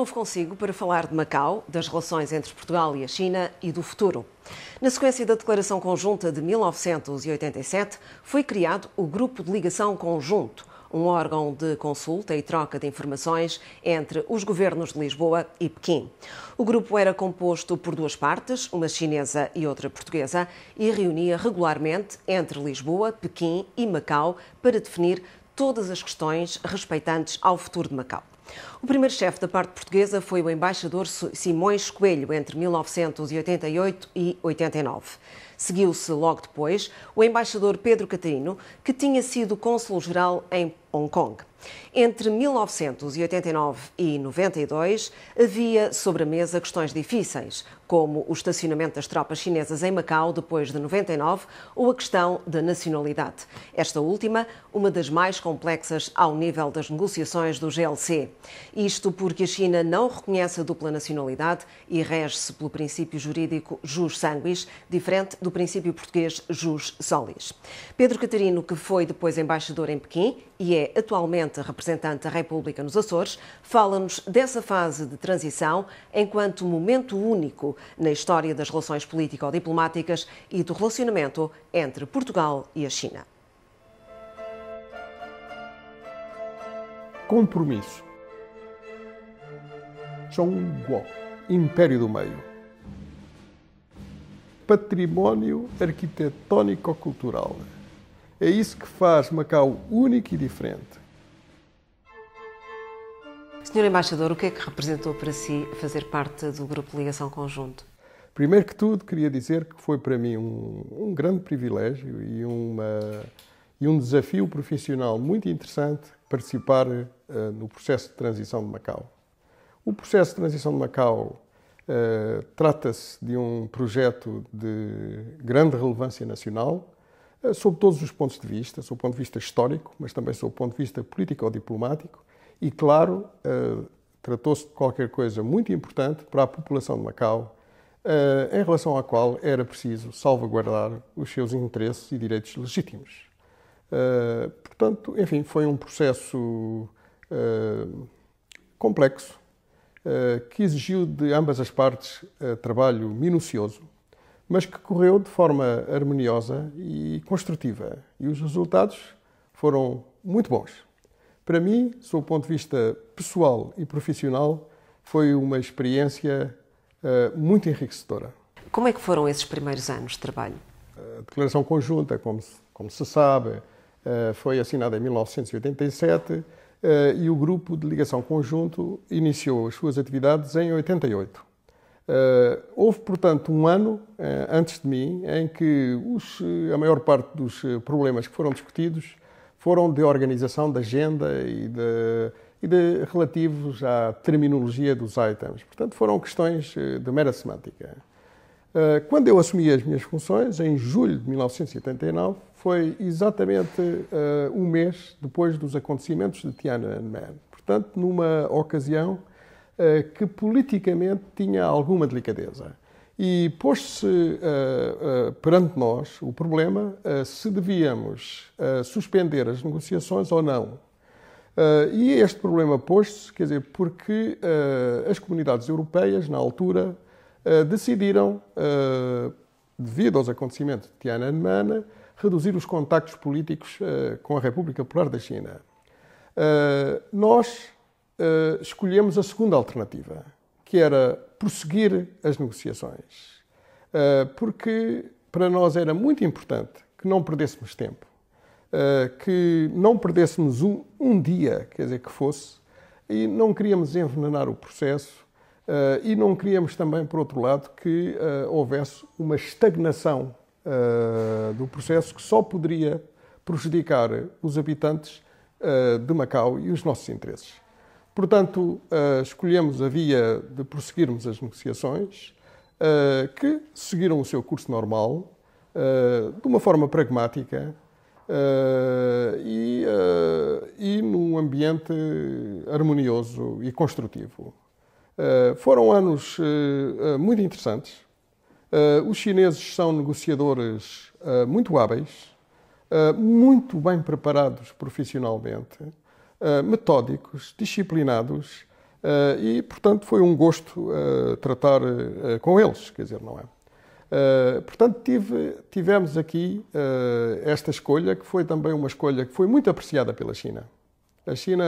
novo consigo para falar de Macau, das relações entre Portugal e a China e do futuro. Na sequência da Declaração Conjunta de 1987, foi criado o Grupo de Ligação Conjunto, um órgão de consulta e troca de informações entre os governos de Lisboa e Pequim. O grupo era composto por duas partes, uma chinesa e outra portuguesa, e reunia regularmente entre Lisboa, Pequim e Macau para definir todas as questões respeitantes ao futuro de Macau. O primeiro chefe da parte portuguesa foi o embaixador Simões Coelho, entre 1988 e 89. Seguiu-se logo depois o embaixador Pedro Catarino, que tinha sido cônsul-geral em Hong Kong. Entre 1989 e 92, havia sobre a mesa questões difíceis, como o estacionamento das tropas chinesas em Macau depois de 99 ou a questão da nacionalidade. Esta última, uma das mais complexas ao nível das negociações do GLC. Isto porque a China não reconhece a dupla nacionalidade e rege-se pelo princípio jurídico jus sanguis, diferente do princípio português jus solis. Pedro Catarino, que foi depois embaixador em Pequim e é atualmente representante da República nos Açores, fala-nos dessa fase de transição enquanto momento único na história das relações político-diplomáticas e do relacionamento entre Portugal e a China. Compromisso. Zhongguo, Império do Meio. Património arquitetónico-cultural é isso que faz Macau único e diferente. Senhor Embaixador, o que é que representou para si fazer parte do Grupo Ligação Conjunto? Primeiro que tudo, queria dizer que foi para mim um, um grande privilégio e, uma, e, um desafio profissional muito interessante participar uh, no processo de transição de Macau. O processo de transição de Macau uh, trata-se de um projeto de grande relevância nacional eh, sob todos os pontos de vista, sob o ponto de vista histórico, mas também sob o ponto de vista político-diplomático, ou e, claro, eh, tratou-se de qualquer coisa muito importante para a população de Macau, eh, em relação à qual era preciso salvaguardar os seus interesses e direitos legítimos. Portanto, enfim, foi um processo complexo que exigiu de ambas as partes trabalho minucioso mas que correu de forma harmoniosa e construtiva. E os resultados foram muito bons. Para mim, sob o ponto de vista pessoal e profissional, foi uma experiência uh, muito enriquecedora. Como é que foram esses primeiros anos de trabalho? A declaração conjunta, como se, como se sabe, uh, foi assinada em 1987 uh, eh, e o grupo de ligação conjunto iniciou as suas atividades em 88. Uh, houve, portanto, um ano uh, antes de mim em que os, eh, a maior parte dos problemas que foram discutidos foram de organização da agenda e de, e de relativos à terminologia dos itens. Portanto, foram questões de mera semântica. quando eu assumi as minhas funções, em julho de 1989, foi exatamente um mês depois dos acontecimentos de Tiananmen. Portanto, numa ocasião eh, que politicamente tinha alguma delicadeza. E pôs-se uh, eh, uh, eh, perante nós o problema uh, se devíamos suspender as negociações ou não. e este problema pôs-se, quer dizer, porque as comunidades europeias, na altura, decidiram, devido aos acontecimentos de Tiananmen, reduzir os contactos políticos com a República Popular da China. nós, uh, escolhemos a segunda alternativa, que era prosseguir as negociações. Uh, porque para nós era muito importante que não perdêssemos tempo, uh, que não perdêssemos um, um, dia, quer dizer, que fosse, e não queríamos envenenar o processo e não queríamos também, por outro lado, que houvesse uma estagnação do processo que só poderia prejudicar os habitantes de Macau e os nossos interesses. Portanto, eh, escolhemos a via de prosseguirmos as negociações, eh, que seguiram o seu curso normal, eh, de uma forma pragmática e, num ambiente harmonioso e construtivo. Foram anos muito interessantes. Os chineses são negociadores muito hábeis, muito bem preparados profissionalmente. Eh, metódicos, disciplinados eh, e, portanto, foi um gosto eh, tratar com eles, quer dizer, não é? portanto, tive, tivemos aqui esta escolha, que foi também uma escolha que foi muito apreciada pela China. A China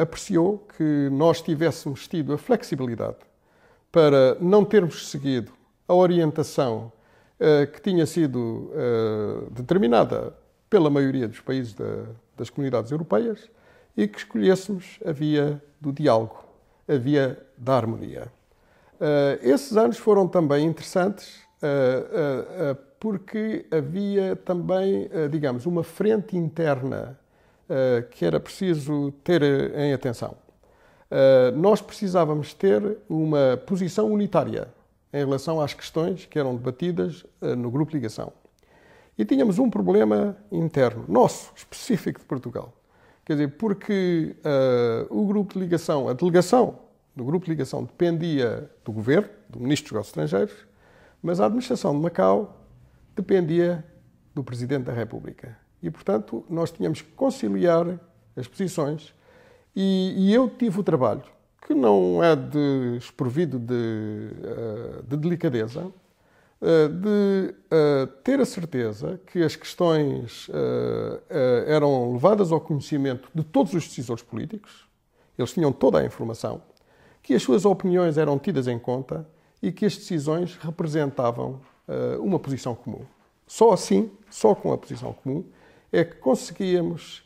apreciou que nós tivéssemos tido a flexibilidade para não termos seguido a orientação que tinha sido determinada pela maioria dos países da, das comunidades europeias e que escolhêssemos a via do diálogo, a via da harmonia. Uh, esses anos foram também interessantes uh, uh, porque havia também, digamos, uma frente interna que era preciso ter em atenção. nós precisávamos ter uma posição unitária em relação às questões que eram debatidas no grupo de ligação. E tínhamos um problema interno, nosso, específico de Portugal. Quer dizer, porque uh, o grupo de ligação, a delegação do grupo de ligação dependia do governo, do ministro dos negócios estrangeiros, mas a administração de Macau dependia do presidente da República. E, portanto, nós tínhamos que conciliar as posições e, e eu tive o trabalho, que não é desprovido de, eh, de delicadeza, eh, de eh, ter a certeza que as questões eh, eram levadas ao conhecimento de todos os decisores políticos, eles tinham toda a informação, que as suas opiniões eram tidas em conta e que as decisões representavam uma posição comum. Só assim, só com a posição comum, é que conseguíamos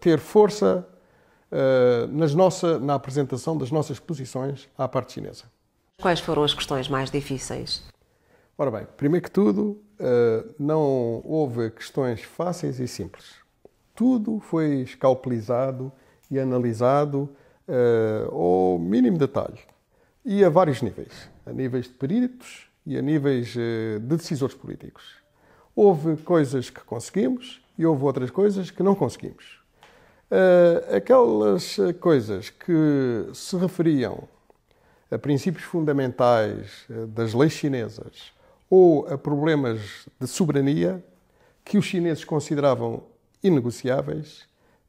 ter força nas nossa, na apresentação das nossas posições à parte chinesa. Quais foram as questões mais difíceis? Ora bem, primeiro que tudo, eh, não houve questões fáceis e simples. Tudo foi escalpelizado e analisado eh, ao mínimo detalhe e a vários níveis a níveis de peritos e a níveis eh, de decisores políticos. Houve coisas que conseguimos e houve outras coisas que não conseguimos. Aquelas coisas que se referiam a princípios fundamentais das leis chinesas ou a problemas de soberania que os chineses consideravam inegociáveis,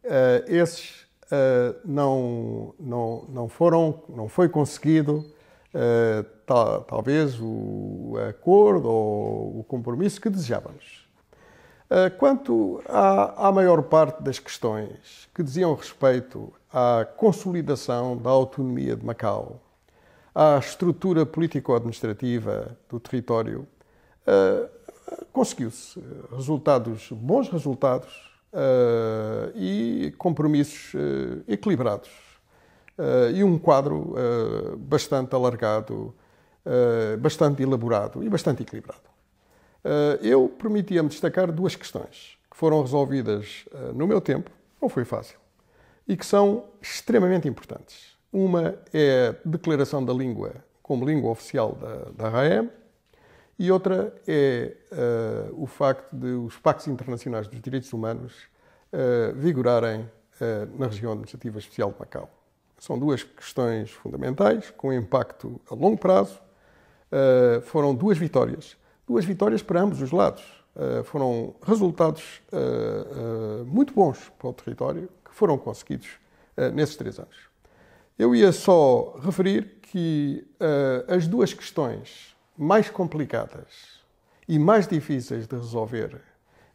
uh, esses uh, não, não, não foram, não foi conseguido, uh, talvez, o acordo ou o compromisso que desejávamos. quanto à, à maior parte das questões que diziam respeito à consolidação da autonomia de Macau, à estrutura político-administrativa do território, eh, conseguiu-se eh, resultados, bons resultados eh, e compromissos equilibrados e um quadro bastante alargado, bastante elaborado e bastante equilibrado. eu permitia-me destacar duas questões que foram resolvidas no meu tempo, não foi fácil, e que são extremamente importantes. Uma é a declaração da língua como língua oficial da, da RAEM e outra é uh, o facto de os Pactos Internacionais dos Direitos Humanos uh, vigorarem uh, na região administrativa especial de Macau. São duas questões fundamentais, com impacto a longo prazo. foram duas vitórias. Duas vitórias para ambos os lados. foram resultados muito bons para o território que foram conseguidos nesses três anos. Eu ia só referir que uh, as duas questões mais complicadas e mais difíceis de resolver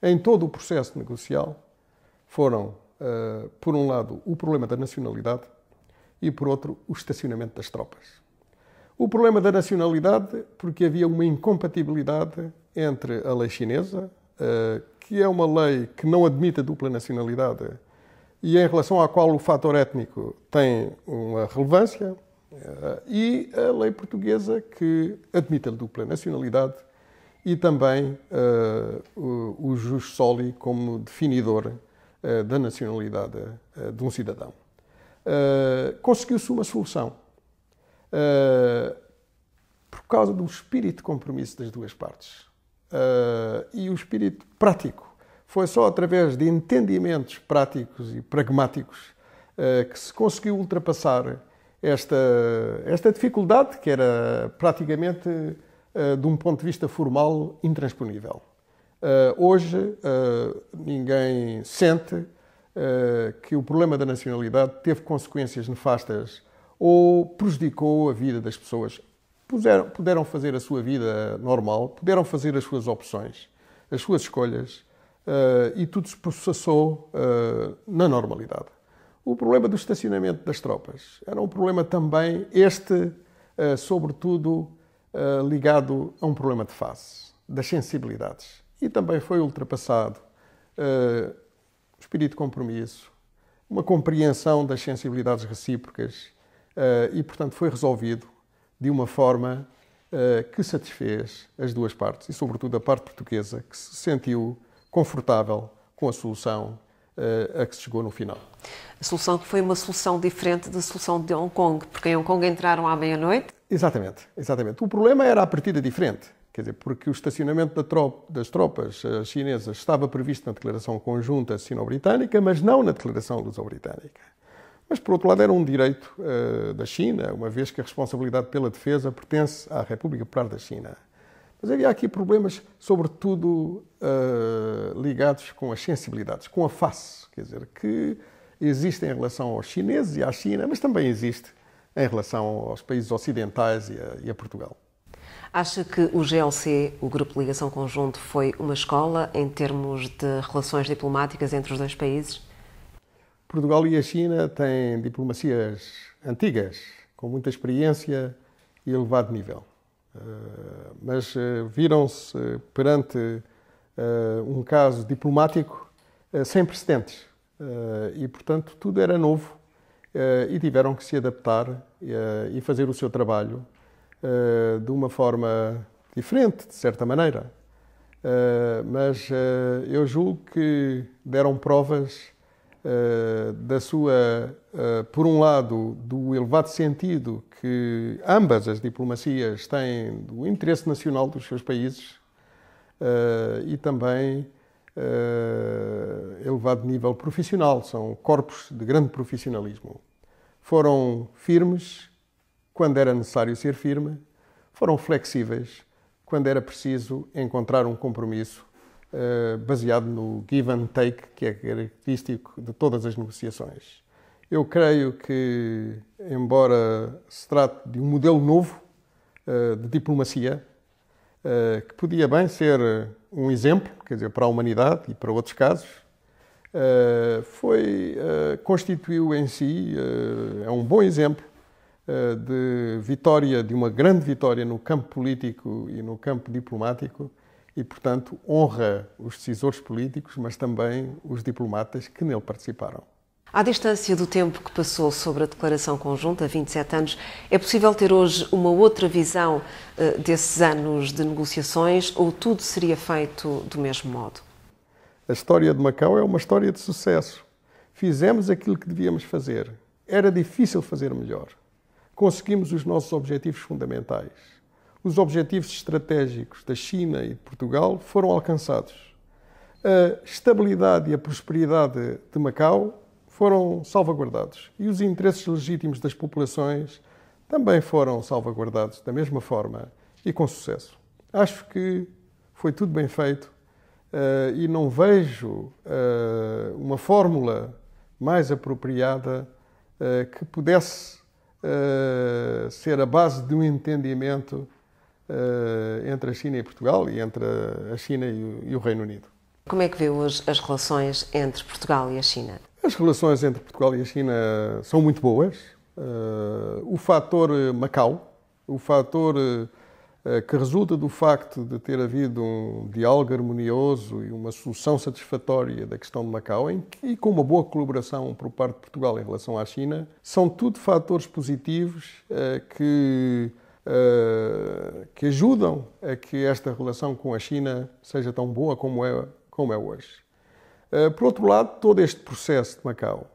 em todo o processo negocial foram, uh, por um lado, o problema da nacionalidade e, por outro, o estacionamento das tropas. O problema da nacionalidade, porque havia uma incompatibilidade entre a lei chinesa, eh, que é uma lei que não admite a dupla nacionalidade e em relação à qual o fator étnico tem uma relevância, eh, e a lei portuguesa que admite a dupla nacionalidade e também uh, o, o jus soli como definidor uh, da nacionalidade uh, de um cidadão. Conseguiu-se uma solução por causa do espírito de compromisso das duas partes e o espírito prático foi só através de entendimentos práticos e pragmáticos eh, que se conseguiu ultrapassar esta, esta dificuldade, que era praticamente, eh, de um ponto de vista formal, intransponível. Eh, hoje, ninguém sente que o problema da nacionalidade teve consequências nefastas ou prejudicou a vida das pessoas. Puderam, puderam fazer a sua vida normal, puderam fazer as suas opções, as suas escolhas, uh, e tudo se processou uh, na normalidade. O problema do estacionamento das tropas era um problema também, este, uh, sobretudo, ligado a um problema de face, das sensibilidades. E também foi ultrapassado uh, espírito de compromisso, uma compreensão das sensibilidades recíprocas e, portanto, foi resolvido de uma forma que satisfez as duas partes e, sobretudo, a parte portuguesa que se sentiu confortável com a solução eh, a que se chegou no final. A solução que foi uma solução diferente da solução de Hong Kong, porque em Hong Kong entraram à meia-noite. Exatamente, exatamente. O problema era a partida diferente, quer dizer, porque o estacionamento da das tropas eh, chinesas estava previsto na declaração conjunta sino-britânica, mas não na declaração luso-britânica. Mas, por outro lado, era um direito uh, da China, uma vez que a responsabilidade pela defesa pertence à República Popular da China. Mas havia aqui problemas, sobretudo, uh, ligados com as sensibilidades, com a face, quer dizer, que existe em relação aos chineses e à China, mas também existe em relação aos países ocidentais e a, e a Portugal. Acha que o GLC, o Grupo de Ligação Conjunto, foi uma escola em termos de relações diplomáticas entre os dois países? Portugal e a China têm diplomacias antigas, com muita experiência e elevado nível. Eh, mas eh, viram-se eh, perante um caso diplomático sem precedentes e, portanto, tudo era novo e tiveram que se adaptar e fazer o seu trabalho de uma forma diferente, de certa maneira. Mas eu julgo que deram provas eh, da sua, eh, por um lado, do elevado sentido que ambas as diplomacias têm do interesse nacional dos seus países eh, e também elevado nível profissional. São corpos de grande profissionalismo. Foram firmes quando era necessário ser firme, foram flexíveis quando era preciso encontrar um compromisso eh, baseado no give and take, que é característico de todas as negociações. Eu creio que, embora se trate de um modelo novo eh, de diplomacia, eh, que podia bem ser um exemplo, quer dizer, para a humanidade e para outros casos, foi, constituiu em si, é um bom exemplo de vitória, de uma grande vitória no campo político e no campo diplomático, e, portanto, honra os decisores políticos, mas também os diplomatas que nele participaram. À distância do tempo que passou sobre a declaração conjunta, 27 anos, é possível ter hoje uma outra visão uh, desses anos de negociações ou tudo seria feito do mesmo modo? A história de Macau é uma história de sucesso. Fizemos aquilo que devíamos fazer. Era difícil fazer melhor. Conseguimos os nossos objetivos fundamentais os objetivos estratégicos da China e de Portugal foram alcançados. A estabilidade e a prosperidade de Macau foram salvaguardados e os interesses legítimos das populações também foram salvaguardados da mesma forma e com sucesso. Acho que foi tudo bem feito uh, e não vejo uh, uma fórmula mais apropriada uh, que pudesse ser a base de um entendimento eh, entre a China e Portugal e entre a China e o Reino Unido. Como é que vê hoje as relações entre Portugal e a China? As relações entre Portugal e a China são muito boas. Eh, o fator Macau, o fator eh, que resulta do facto de ter havido um diálogo harmonioso e uma solução satisfatória da questão de Macau e com uma boa colaboração por parte de Portugal em relação à China, são tudo fatores positivos que eh, que ajudam a que esta relação com a China seja tão boa como é, como é hoje. Eh, por outro lado, todo este processo de Macau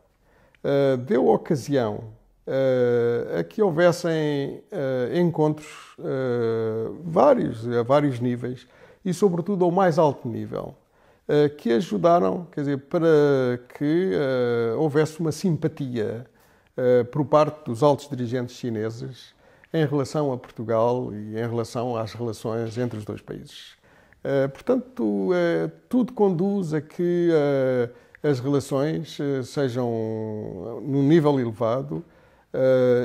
eh, deu ocasião a que houvessem encontros vários, a vários níveis e, sobretudo, ao mais alto nível que ajudaram, quer dizer, para que houvesse uma simpatia por parte dos altos dirigentes chineses em relação a Portugal e em relação às relações entre os dois países. Eh, portanto, eh, tudo conduz a que eh, as relações sejam num nível elevado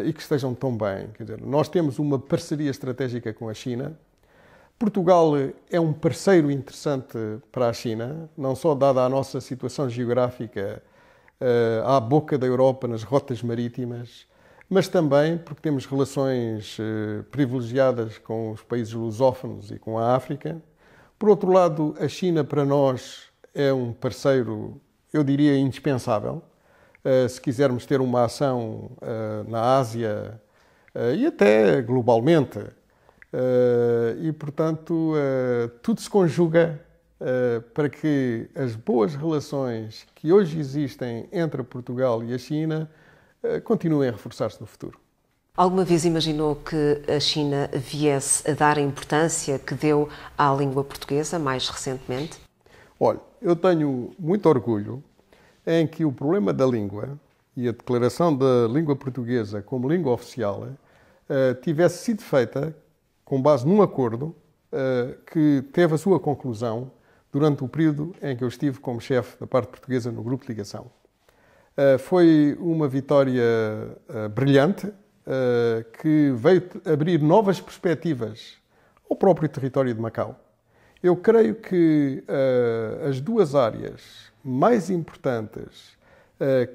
e que estejam tão bem. Quer dizer, nós temos uma parceria estratégica com a China. Portugal é um parceiro interessante para a China, não só dada a nossa situação geográfica à boca da Europa nas rotas marítimas, mas também porque temos relações eh, privilegiadas com os países lusófonos e com a África. Por outro lado, a China para nós é um parceiro, eu diria, indispensável. Eh, se quisermos ter uma ação eh, na Ásia e até globalmente. E, portanto, tudo se conjuga para que as boas relações que hoje existem entre Portugal e a China eh, continuem a reforçar-se no futuro. Alguma vez imaginou que a China viesse a dar a importância que deu à língua portuguesa mais recentemente? Olha, eu tenho muito orgulho em que o problema da língua e a declaração da língua portuguesa como língua oficial eh, tivesse sido feita com base num acordo eh, que teve a sua conclusão durante o período em que eu estive como chefe da parte portuguesa no grupo de ligação. Eh, foi uma vitória eh, brilhante eh, que veio abrir novas perspectivas ao próprio território de Macau. Eu creio que as duas áreas mais importantes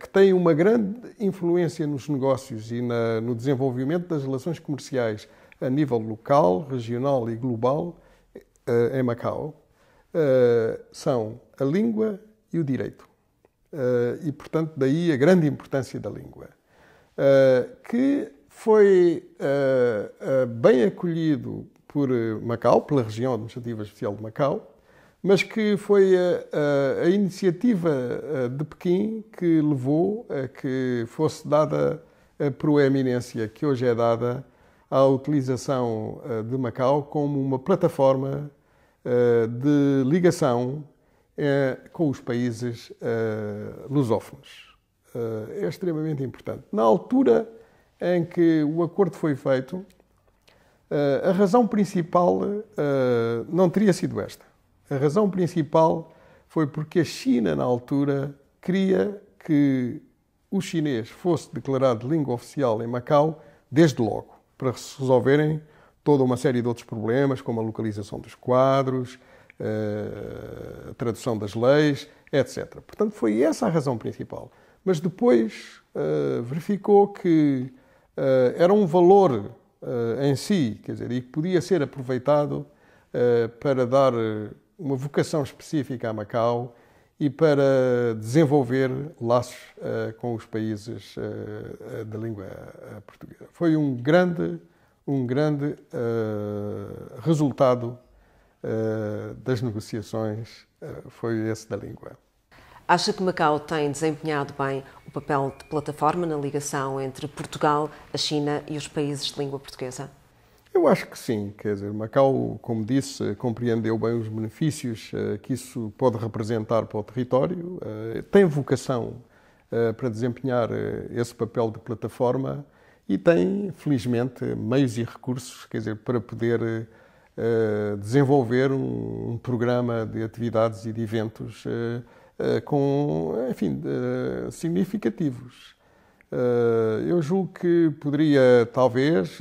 que têm uma grande influência nos negócios e no desenvolvimento das relações comerciais a nível local, regional e global em Macau são a língua e o direito. Eh, e, portanto, daí a grande importância da língua, eh, que foi eh, bem acolhido por Macau, pela região administrativa especial de Macau, mas que foi a, a, a, iniciativa de Pequim que levou a que fosse dada a proeminência que hoje é dada à utilização de Macau como uma plataforma de ligação é, com os países uh, lusófonos. Uh, é extremamente importante. Na altura em que o acordo foi feito, uh, a razão principal não teria sido esta. A razão principal foi porque a China, na altura, queria que o chinês fosse declarado língua oficial em Macau desde logo, para se resolverem toda uma série de outros problemas, como a localização dos quadros, a eh, tradução das leis, etc. Portanto, foi essa a razão principal. Mas depois eh, verificou que eh, era um valor em si, quer dizer, e que podia ser aproveitado para dar uma vocação específica a Macau e para desenvolver laços uh, com os países uh, da língua portuguesa. Foi um grande, um grande uh, resultado eh, das negociações eh, foi esse da língua. Acha que Macau tem desempenhado bem o papel de plataforma na ligação entre Portugal, a China e os países de língua portuguesa? Eu acho que sim, quer dizer, Macau, como disse, compreendeu bem os benefícios eh, que isso pode representar para o território, tem vocação para desempenhar esse papel de plataforma e tem, felizmente, meios e recursos, quer dizer, para poder eh, desenvolver um, um, programa de atividades e de eventos eh, eh, com, enfim, significativos. eu julgo que poderia, talvez,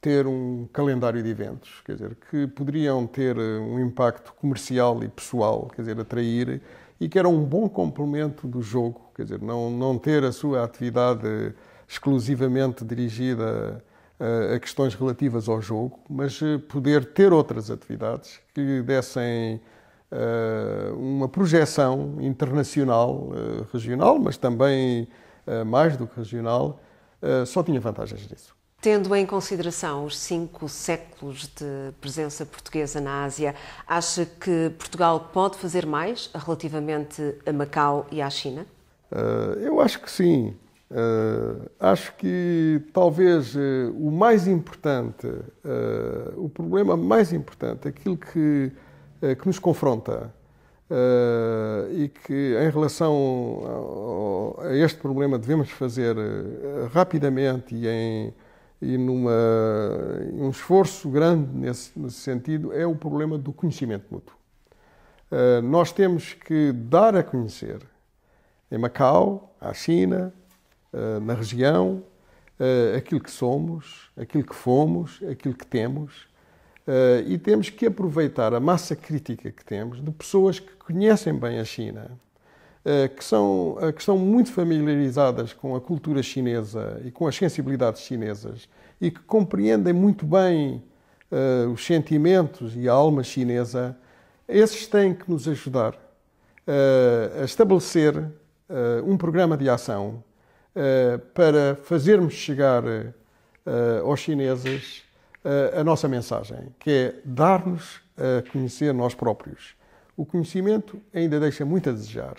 ter um calendário de eventos, quer dizer, que poderiam ter um impacto comercial e pessoal, quer dizer, atrair, e que era um bom complemento do jogo, quer dizer, não, não ter a sua atividade exclusivamente dirigida eh, a questões relativas ao jogo, mas eh, poder ter outras atividades que dessem eh, uma projeção internacional, regional, mas também mais do que regional, só tinha vantagens nisso. Tendo em consideração os cinco séculos de presença portuguesa na Ásia, acha que Portugal pode fazer mais relativamente a Macau e à China? eu acho que sim. Uh, acho que talvez uh, o mais importante, uh, o problema mais importante, aquilo que, que nos confronta e que em relação ao, a este problema devemos fazer rapidamente e em e numa, um esforço grande nesse, nesse, sentido é o problema do conhecimento mútuo. nós temos que dar a conhecer em Macau, à China, eh, na região, eh, aquilo que somos, aquilo que fomos, aquilo que temos. Eh, e temos que aproveitar a massa crítica que temos de pessoas que conhecem bem a China, que, são, que muito familiarizadas com a cultura chinesa e com as sensibilidades chinesas e que compreendem muito bem os sentimentos e a alma chinesa, esses têm que nos ajudar a estabelecer um programa de ação eh, para fazermos chegar eh, aos chineses eh, a nossa mensagem, que é dar-nos a conhecer nós próprios. O conhecimento ainda deixa muito a desejar.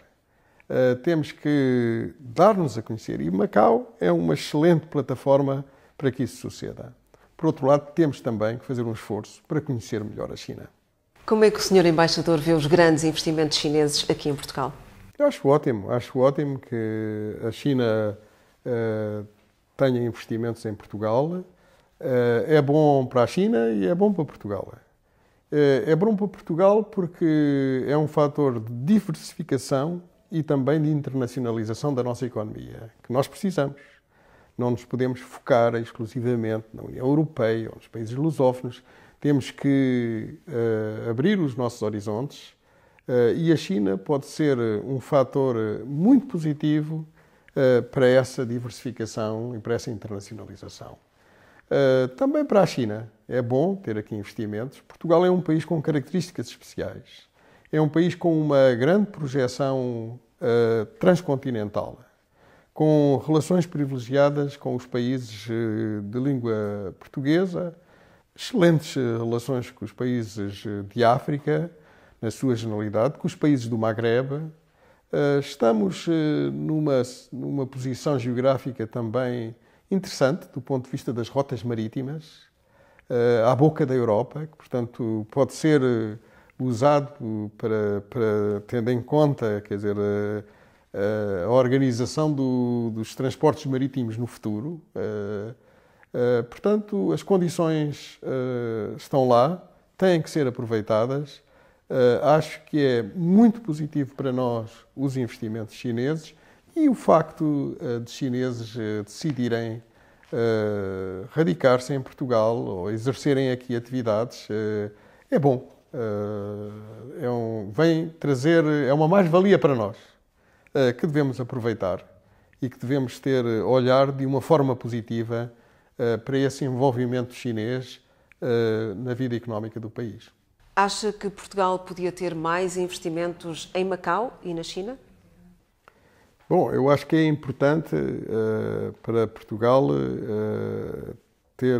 temos que dar-nos a conhecer e Macau é uma excelente plataforma para que isso suceda. Por outro lado, temos também que fazer um esforço para conhecer melhor a China. Como é que o Sr. Embaixador vê os grandes investimentos chineses aqui em Portugal? Eu acho ótimo, acho ótimo que a China uh, tenha investimentos em Portugal. Uh, é bom para a China e é bom para Portugal. Uh, é bom para Portugal porque é um fator de diversificação e também de internacionalização da nossa economia, que nós precisamos. Não nos podemos focar exclusivamente na União Europeia ou nos países lusófonos. Temos que abrir os nossos horizontes eh, e a China pode ser eh, um fator eh, muito positivo para essa diversificação e para essa internacionalização. Também para a China é bom ter aqui investimentos. Portugal é um país com características especiais. É um país com uma grande projeção transcontinental, com relações privilegiadas com os países de língua portuguesa, excelentes relações com os países de África na sua generalidade, com os países do Maghreb eh, estamos eh, numa, numa posição geográfica também interessante do ponto de vista das rotas marítimas, eh, à boca da Europa, que, portanto, pode ser usado para, para tendo em conta, quer dizer, a, a organização do, dos transportes marítimos no futuro. portanto, as condições estão lá, têm que ser aproveitadas Uh, acho que é muito positivo para nós os investimentos chineses e o facto uh, de chineses uh, decidirem radicar-se em Portugal ou exercerem aqui atividades é bom. é um, vem trazer, é uma mais-valia para nós que devemos aproveitar e que devemos ter olhar de uma forma positiva para esse envolvimento chinês na vida económica do país. Acha que Portugal podia ter mais investimentos em Macau e na China? Bom, eu acho que é importante uh, para Portugal uh, ter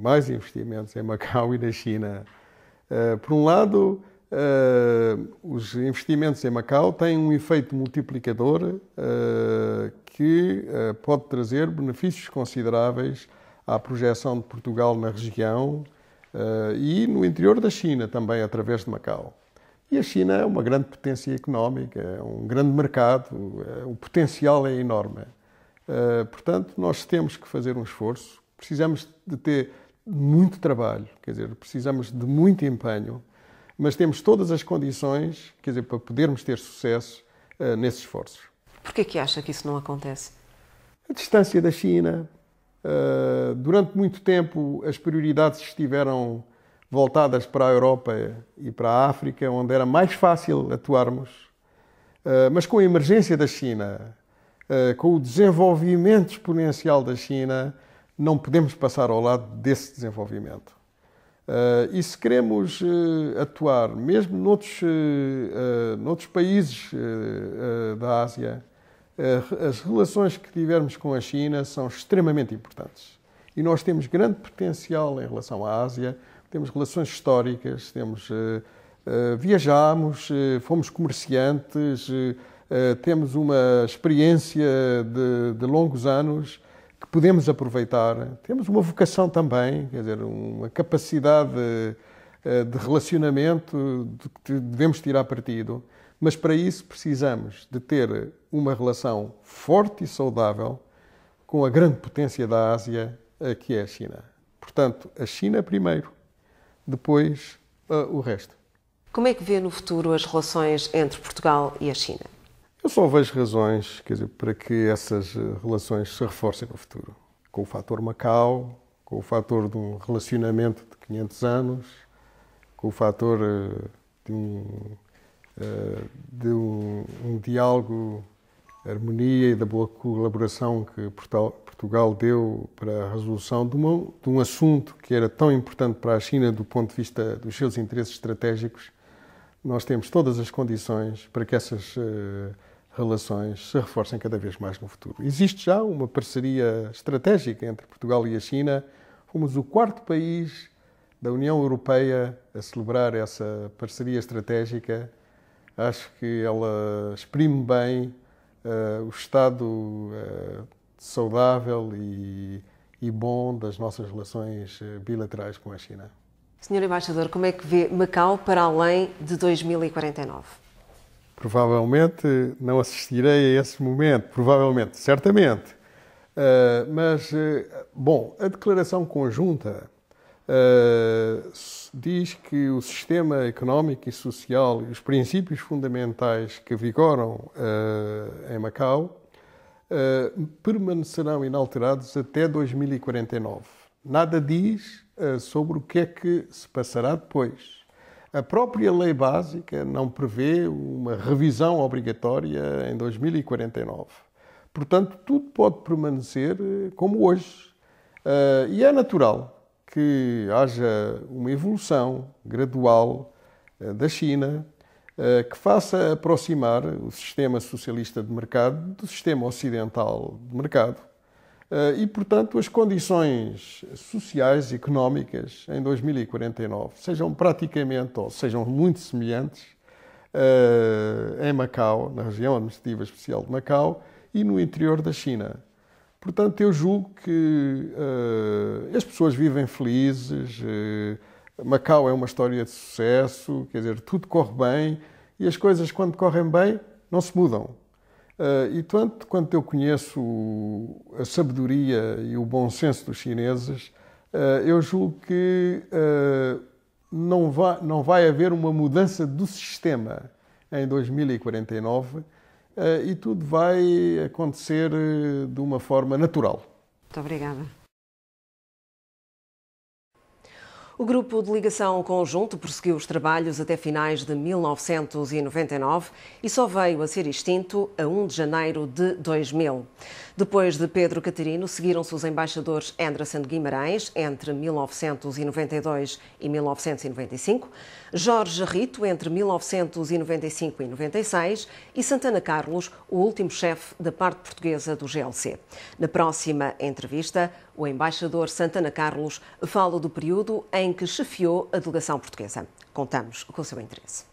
mais investimentos em Macau e na China. Uh, por um lado, os investimentos em Macau têm um efeito multiplicador que pode trazer benefícios consideráveis à projeção de Portugal na região eh, e no interior da China também, através de Macau. E a China é uma grande potência económica, é um grande mercado, eh, o potencial é enorme. Eh, portanto, nós temos que fazer um esforço, precisamos de ter muito trabalho, quer dizer, precisamos de muito empenho, mas temos todas as condições, quer dizer, para podermos ter sucesso nesses esforços. Por que acha que isso não acontece? A distância da China, eh, durante muito tempo as prioridades estiveram voltadas para a Europa e para a África, onde era mais fácil atuarmos. Eh, mas com a emergência da China, eh, com o desenvolvimento exponencial da China, não podemos passar ao lado desse desenvolvimento. e se queremos atuar, mesmo noutros, noutros países da Ásia, eh, as relações que tivermos com a China são extremamente importantes. E nós temos grande potencial em relação à Ásia, temos relações históricas, temos, uh, uh, viajamos, uh, fomos comerciantes, temos uma experiência de, de, longos anos que podemos aproveitar. Temos uma vocação também, quer dizer, uma capacidade de, de relacionamento de que devemos tirar partido. Mas para isso precisamos de ter uma relação forte e saudável com a grande potência da Ásia, que é a China. Portanto, a China primeiro, depois uh, o resto. Como é que vê no futuro as relações entre Portugal e a China? Eu só vejo razões quer dizer, para que essas uh, relações se reforcem no futuro. Com o fator Macau, com o fator de um relacionamento de 500 anos, com o fator uh, de um eh, de um, um diálogo, harmonia e da boa colaboração que Portugal deu para a resolução de, uma, de um assunto que era tão importante para a China do ponto de vista dos seus interesses estratégicos, nós temos todas as condições para que essas eh, relações se reforcem cada vez mais no futuro. Existe já uma parceria estratégica entre Portugal e a China. Fomos o quarto país da União Europeia a celebrar essa parceria estratégica Acho que ela exprime bem uh, o estado uh, saudável e, e bom das nossas relações eh, bilaterais com a China. Senhor Embaixador, como é que vê Macau para além de 2049? Provavelmente não assistirei a esse momento, provavelmente, certamente. Uh, mas, uh, bom, a declaração conjunta eh, diz que o sistema económico e social e os princípios fundamentais que vigoram uh, em Macau uh, permanecerão inalterados até 2049. Nada diz sobre o que é que se passará depois. A própria lei básica não prevê uma revisão obrigatória em 2049. Portanto, tudo pode permanecer como hoje. e é natural que haja uma evolução gradual eh, da China eh, que faça aproximar o sistema socialista de mercado do sistema ocidental de mercado eh, e, portanto, as condições sociais e económicas em 2049 sejam praticamente ou sejam muito semelhantes em Macau, na região administrativa especial de Macau e no interior da China. Portanto, eu julgo que uh, as pessoas vivem felizes, uh, Macau é uma história de sucesso, quer dizer, tudo corre bem e as coisas, quando correm bem, não se mudam. Uh, e tanto quanto eu conheço a sabedoria e o bom senso dos chineses, eu julgo que não vai, não vai haver uma mudança do sistema em 2049 eh, e tudo vai acontecer eh, de uma forma natural. Muito obrigada. O grupo de ligação conjunto prosseguiu os trabalhos até finais de 1999 e só veio a ser extinto a 1 de janeiro de 2000. Depois de Pedro Catarino, seguiram-se os embaixadores Anderson Guimarães entre 1992 e 1995, Jorge Rito entre 1995 e 96 e Santana Carlos, o último chefe da parte portuguesa do GLC. Na próxima entrevista, o embaixador Santana Carlos fala do período em que chefiou a delegação portuguesa. Contamos com o seu interesse.